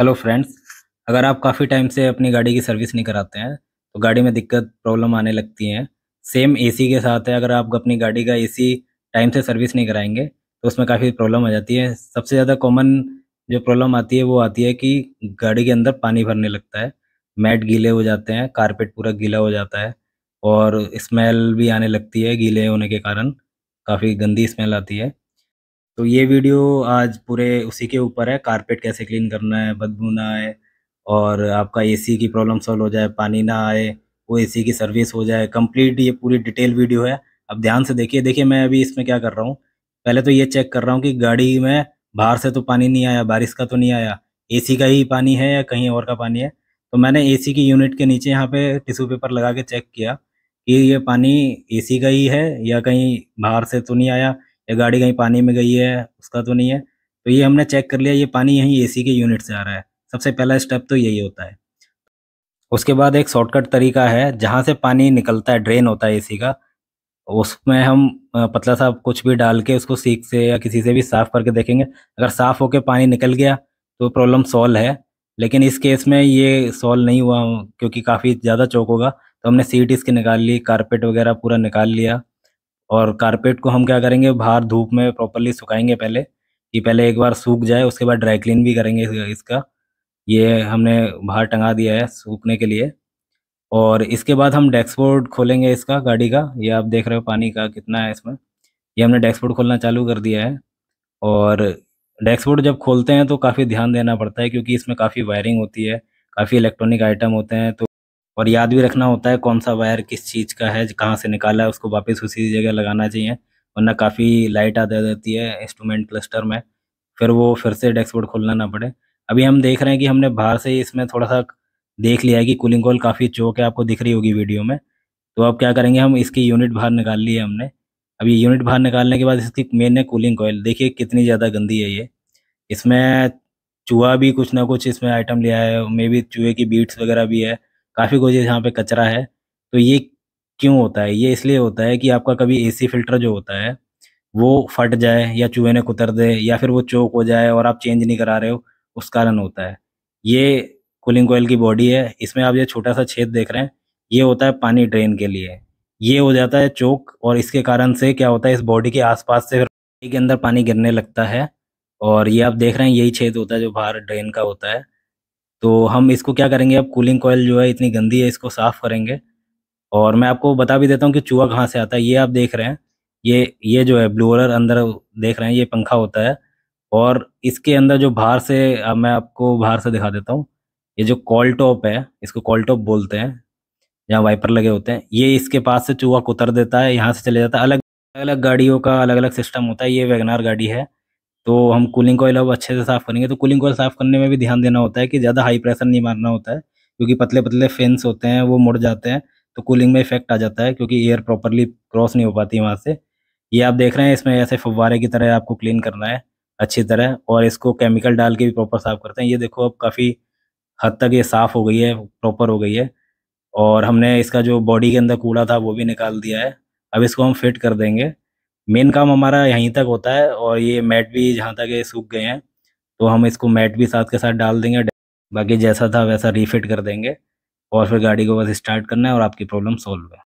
hello friends अगर आप काफ़ी टाइम से अपनी गाड़ी की सर्विस नहीं कराते हैं तो गाड़ी में दिक्कत प्रॉब्लम आने लगती हैं सेम एसी के साथ है अगर आप अपनी गाड़ी का एसी टाइम से सर्विस नहीं कराएंगे तो उसमें काफ़ी प्रॉब्लम आ जाती है सबसे ज़्यादा कॉमन जो प्रॉब्लम आती है वो आती है कि गाड़ी के अंदर पानी भरने लगता है मैट गीले हो जाते हैं कारपेट पूरा गीला हो जाता है और स्मेल भी आने लगती है गीले होने के कारण काफ़ी गंदी स्मेल आती है तो ये वीडियो आज पूरे उसी के ऊपर है कारपेट कैसे क्लीन करना है बदबू ना आए और आपका एसी की प्रॉब्लम सॉल्व हो जाए पानी ना आए वो एसी की सर्विस हो जाए कंप्लीट ये पूरी डिटेल वीडियो है अब ध्यान से देखिए देखिए मैं अभी इसमें क्या कर रहा हूँ पहले तो ये चेक कर रहा हूँ कि गाड़ी में बाहर से तो पानी नहीं आया बारिश का तो नहीं आया एसी का ही पानी है या कहीं और का पानी है तो मैंने एसी की यूनिट के नीचे यहाँ पे टिश्यू पेपर लगा के चेक किया कि ये पानी एसी का ही है या कहीं बाहर से तो नहीं आया या गाड़ी कहीं पानी में गई है उसका तो नहीं है तो ये हमने चेक कर लिया ये पानी यहीं एसी के यूनिट से आ रहा है सबसे पहला स्टेप तो यही होता है उसके बाद एक शॉर्टकट तरीका है जहाँ से पानी निकलता है ड्रेन होता है एसी का उसमें हम पतला सा कुछ भी डाल के उसको सीख से या किसी से भी साफ़ करके देखेंगे अगर साफ़ होकर पानी निकल गया तो प्रॉब्लम सॉल्व है लेकिन इस केस में ये सॉल्व नहीं हुआ क्योंकि काफ़ी ज़्यादा चौक होगा तो हमने सीट इसकी निकाल ली कारपेट वगैरह पूरा निकाल लिया और कारपेट को हम क्या करेंगे बाहर धूप में प्रॉपरली सुखाएंगे पहले कि पहले एक बार सूख जाए उसके बाद ड्राई क्लीन भी करेंगे इसका ये हमने बाहर टंगा दिया है सूखने के लिए और इसके बाद हम डैक्सबोर्ड खोलेंगे इसका गाड़ी का ये आप देख रहे हो पानी का कितना है इसमें ये हमने डैक्सबोर्ड खोलना चालू कर दिया है और डैक्सबोर्ड जब खोलते हैं तो काफ़ी ध्यान देना पड़ता है क्योंकि इसमें काफ़ी वायरिंग होती है काफ़ी इलेक्ट्रॉनिक आइटम होते हैं तो और याद भी रखना होता है कौन सा वायर किस चीज़ का है कहाँ से निकाला है उसको वापस उसी जगह लगाना चाहिए वरना काफ़ी लाइट आ जाती है इंस्ट्रूमेंट क्लस्टर में फिर वो फिर से डैशबोर्ड खोलना ना पड़े अभी हम देख रहे हैं कि हमने बाहर से इसमें थोड़ा सा देख लिया है कि कूलिंग कॉल काफ़ी चौक है आपको दिख रही होगी वीडियो में तो अब क्या करेंगे हम इसकी यूनिट बाहर निकाल ली है हमने अब ये यूनिट बाहर निकालने के बाद इसकी मेन है कूलिंग कोयल देखिए कितनी ज़्यादा गंदी है ये इसमें चूहा भी कुछ ना कुछ इसमें आइटम लिया है मे बी चूहे की बीट्स वगैरह भी है काफ़ी कुछ यहाँ पे कचरा है तो ये क्यों होता है ये इसलिए होता है कि आपका कभी एसी फिल्टर जो होता है वो फट जाए या चूहे ने कुतर दे या फिर वो चोक हो जाए और आप चेंज नहीं करा रहे हो उस कारण होता है ये कूलिंग कोयल की बॉडी है इसमें आप ये छोटा सा छेद देख रहे हैं ये होता है पानी ड्रेन के लिए ये हो जाता है चोक और इसके कारण से क्या होता है इस बॉडी के आसपास से फिर के अंदर पानी गिरने लगता है और ये आप देख रहे हैं यही छेद होता है जो बाहर ड्रेन का होता है तो हम इसको क्या करेंगे अब कूलिंग कोयल जो है इतनी गंदी है इसको साफ़ करेंगे और मैं आपको बता भी देता हूँ कि चूहा कहाँ से आता है ये आप देख रहे हैं ये ये जो है ब्लोअर अंदर देख रहे हैं ये पंखा होता है और इसके अंदर जो बाहर से अब मैं आपको बाहर से दिखा देता हूँ ये जो कॉल टॉप है इसको कॉल टॉप बोलते हैं जहाँ वाइपर लगे होते हैं ये इसके पास से चूहा कुतर देता है यहाँ से चले जाता है अलग अलग गाड़ियों का अलग अलग सिस्टम होता है ये वैगनार गाड़ी है तो हम कूलिंग कोयल अब अच्छे से साफ़ करेंगे तो कूलिंग कोयल साफ़ करने में भी ध्यान देना होता है कि ज़्यादा हाई प्रेशर नहीं मारना होता है क्योंकि पतले पतले फैंस होते हैं वो मुड़ जाते हैं तो कूलिंग में इफेक्ट आ जाता है क्योंकि एयर प्रॉपरली क्रॉस नहीं हो पाती वहाँ से ये आप देख रहे हैं इसमें ऐसे फव्वारे की तरह आपको क्लीन करना है अच्छी तरह और इसको केमिकल डाल के भी प्रॉपर साफ़ करते हैं ये देखो अब काफ़ी हद तक ये साफ़ हो गई है प्रॉपर हो गई है और हमने इसका जो बॉडी के अंदर कूड़ा था वो भी निकाल दिया है अब इसको हम फिट कर देंगे मेन काम हमारा यहीं तक होता है और ये मैट भी जहाँ तक ये सूख गए हैं तो हम इसको मैट भी साथ के साथ डाल देंगे बाकी जैसा था वैसा रीफिट कर देंगे और फिर गाड़ी को बस स्टार्ट करना है और आपकी प्रॉब्लम सॉल्व है